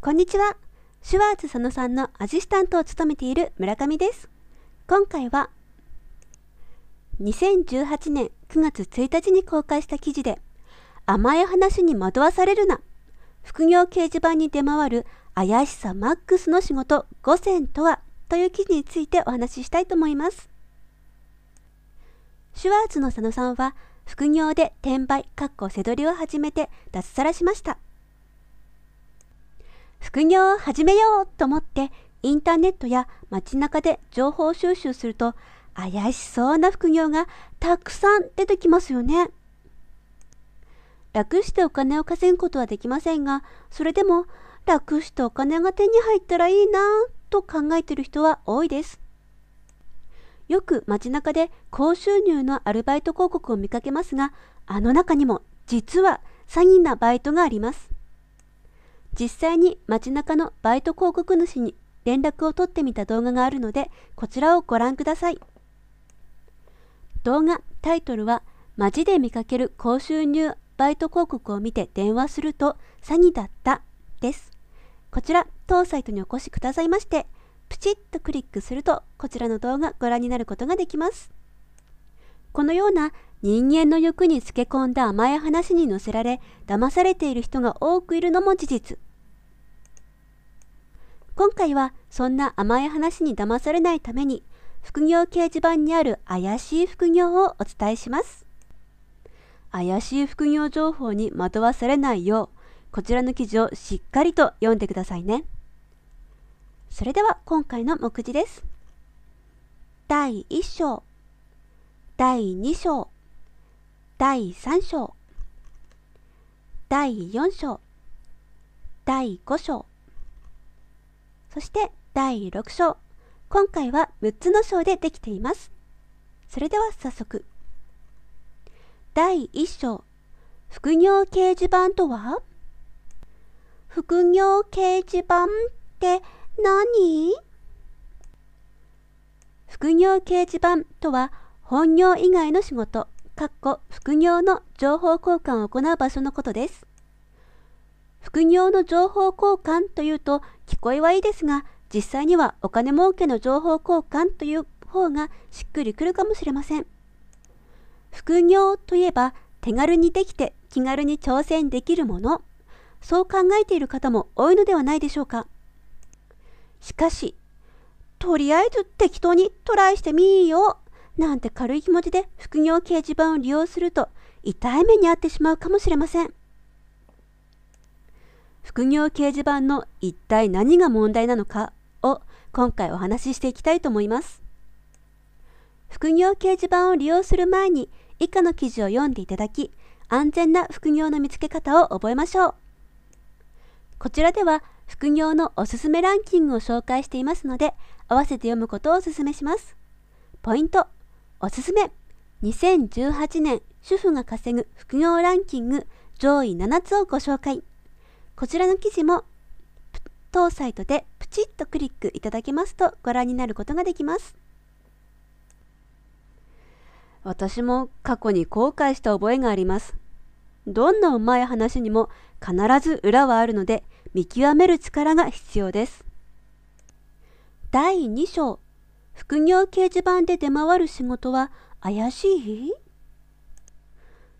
こんにちは。シュワーツ佐野さんのアシスタントを務めている村上です。今回は、2018年9月1日に公開した記事で、甘い話に惑わされるな。副業掲示板に出回る怪しさマックスの仕事5選とはという記事についてお話ししたいと思います。シュワーツの佐野さんは、副業で転売、かっこせどりを始めて脱サラしました。副業を始めようと思ってインターネットや街中で情報収集すると怪しそうな副業がたくさん出てきますよね。楽してお金を稼ぐことはできませんが、それでも楽してお金が手に入ったらいいなぁと考えてる人は多いです。よく街中で高収入のアルバイト広告を見かけますが、あの中にも実は詐欺なバイトがあります。実際に街中のバイト広告主に連絡を取ってみた動画があるので、こちらをご覧ください。動画タイトルは、街で見かける高収入バイト広告を見て電話すると詐欺だったです。こちら、当サイトにお越しくださいまして、プチッとクリックすると、こちらの動画ご覧になることができます。このような人間の欲につけ込んだ甘い話に乗せられ、騙されている人が多くいるのも事実。今回はそんな甘い話に騙されないために副業掲示板にある怪しい副業をお伝えします怪しい副業情報に惑わされないようこちらの記事をしっかりと読んでくださいねそれでは今回の目次です第1章第2章第3章第4章第5章そして第6章。今回は6つの章でできています。それでは早速。第1章。副業掲示板とは副業掲示板って何副業掲示板とは本業以外の仕事、かっこ副業の情報交換を行う場所のことです。副業の情報交換というと聞こえはいいですが、実際にはお金儲けの情報交換という方がしっくりくるかもしれません。副業といえば手軽にできて気軽に挑戦できるもの。そう考えている方も多いのではないでしょうか。しかし、とりあえず適当にトライしてみーよなんて軽い気持ちで副業掲示板を利用すると痛い目に遭ってしまうかもしれません。副業掲示板の一体何が問題なのかを今回お話ししていきたいと思います。副業掲示板を利用する前に以下の記事を読んでいただき、安全な副業の見つけ方を覚えましょう。こちらでは副業のおすすめランキングを紹介していますので、合わせて読むことをお勧めします。ポイント、おすすめ。2018年主婦が稼ぐ副業ランキング上位7つをご紹介。こちらの記事も当サイトでプチッとクリックいただけますとご覧になることができます。私も過去に後悔した覚えがあります。どんなうまい話にも必ず裏はあるので見極める力が必要です。第2章副業掲示板で出回る仕事は怪しい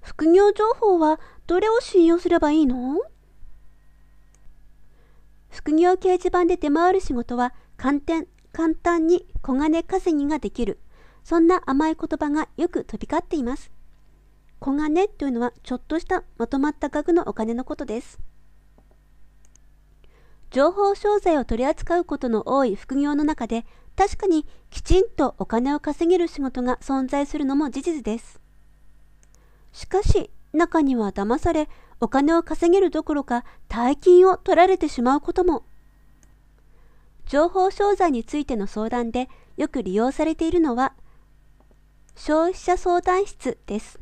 副業情報はどれを信用すればいいの副業掲示板で出回る仕事は簡単簡単に小金稼ぎができる。そんな甘い言葉がよく飛び交っています。小金というのはちょっとしたまとまった額のお金のことです。情報商材を取り扱うことの多い副業の中で確かにきちんとお金を稼げる仕事が存在するのも事実です。しかし中には騙されお金を稼げるどころか大金を取られてしまうことも。情報商材についての相談でよく利用されているのは消費者相談室です。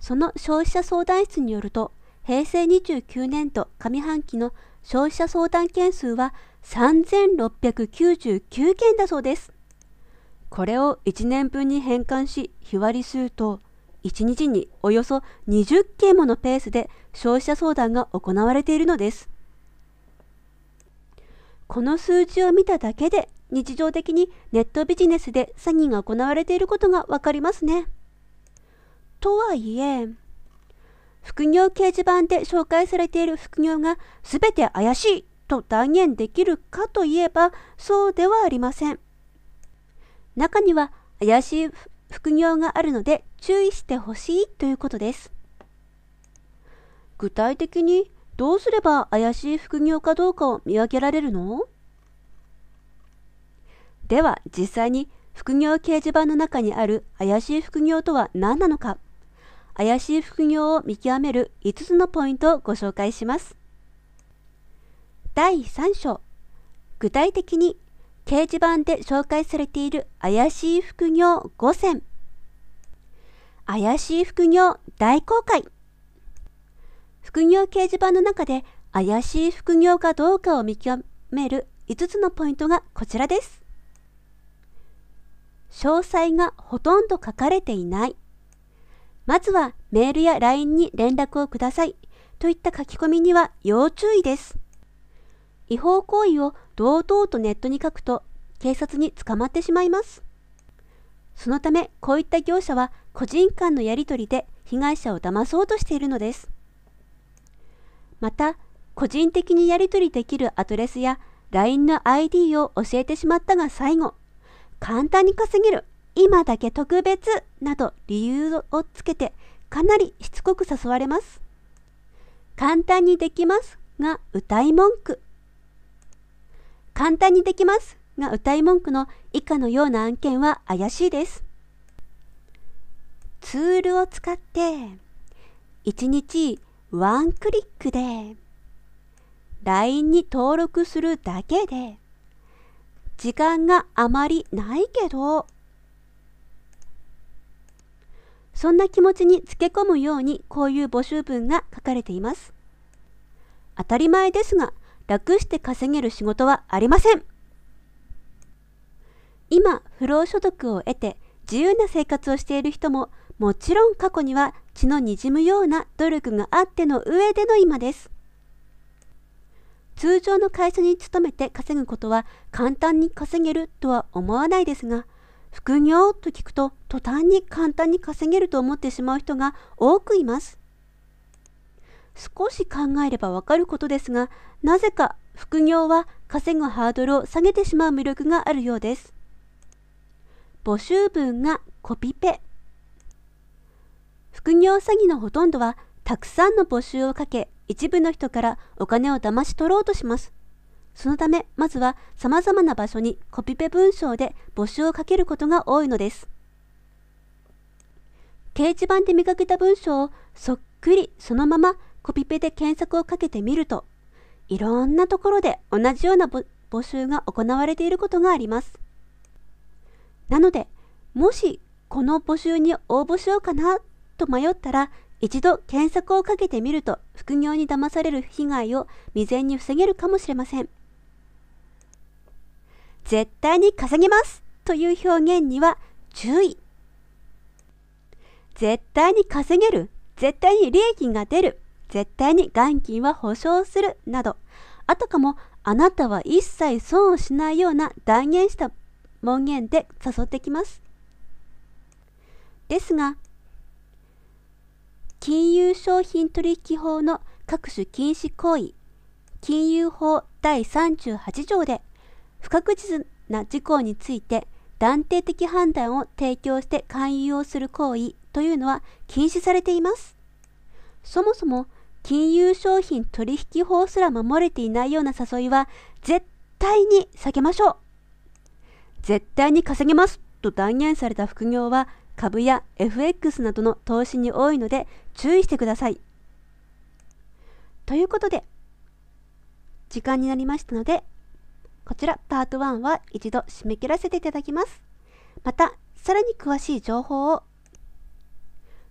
その消費者相談室によると平成29年度上半期の消費者相談件数は3699件だそうです。これを1年分に変換し日割りすると1日におよそ20件ものペースで消費者相談が行われているのです。この数字を見ただけで日常的にネットビジネスで詐欺が行われていることがわかりますね。とはいえ、副業掲示板で紹介されている副業が全て怪しいと断言できるかといえばそうではありません。中には怪しい副業があるので注意してほしいということです。具体的にどうすれば怪しい副業かどうかを見分けられるのでは実際に副業掲示板の中にある怪しい副業とは何なのか怪しい副業を見極める5つのポイントをご紹介します。第3章具体的に掲示板で紹介されている怪しい副業5選怪しい副業大公開副業掲示板の中で怪しい副業かどうかを見極める5つのポイントがこちらです。詳細がほとんど書かれていない。まずはメールや LINE に連絡をくださいといった書き込みには要注意です。違法行為を堂々とネットに書くと警察に捕まってしまいます。そのためこういった業者は個人間のやり取りで被害者を騙そうとしているのです。また、個人的にやり取りできるアドレスや LINE の ID を教えてしまったが最後、簡単に稼げる、今だけ特別など理由をつけてかなりしつこく誘われます。簡単にできますが歌い文句。簡単にできますが歌い文句の以下のような案件は怪しいです。ツールを使って1日ワンクリックで LINE に登録するだけで時間があまりないけどそんな気持ちにつけ込むようにこういう募集文が書かれています。当たり前ですが、楽して稼げる仕事はありません。今、不労所得を得て自由な生活をしている人ももちろん過去には血のにじむような努力があっての上での今です。通常の会社に勤めて稼ぐことは簡単に稼げるとは思わないですが、副業と聞くと途端に簡単に稼げると思ってしまう人が多くいます。少し考えればわかることですが、なぜか副業は稼ぐハードルを下げてしまう魅力があるようです。募集文がコピペ副業詐欺のほとんどはたくさんの募集をかけ一部の人からお金を騙し取ろうとします。そのためまずは様々な場所にコピペ文章で募集をかけることが多いのです。掲示板で見かけた文章をそっくりそのままコピペで検索をかけてみるといろんなところで同じような募集が行われていることがあります。なのでもしこの募集に応募しようかなと迷ったら、一度検索をかけてみると副業に騙される被害を未然に防げるかもしれません。絶対に稼げますという表現には注意。絶対に稼げる、絶対に利益が出る、絶対に元金は保証するなど、あたかもあなたは一切損をしないような断言した文言で誘ってきます。ですが、金融商品取引法の各種禁止行為、金融法第38条で不確実な事項について断定的判断を提供して勧誘をする行為というのは禁止されています。そもそも金融商品取引法すら守れていないような誘いは絶対に避けましょう。絶対に稼げますと断言された副業は株や FX などの投資に多いので注意してください。ということで、時間になりましたので、こちらパート1は一度締め切らせていただきます。また、さらに詳しい情報を、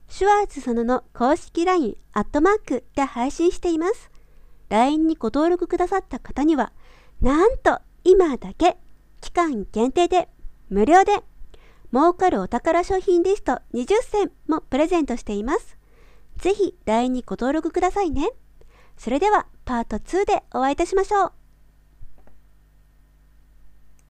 シュワーズ様の公式 LINE アットマークで配信しています。LINE にご登録くださった方には、なんと今だけ期間限定で無料で儲かるお宝商品リスト20選もプレゼントしています。ぜひ LINE にご登録くださいね。それではパート2でお会いいたしましょう。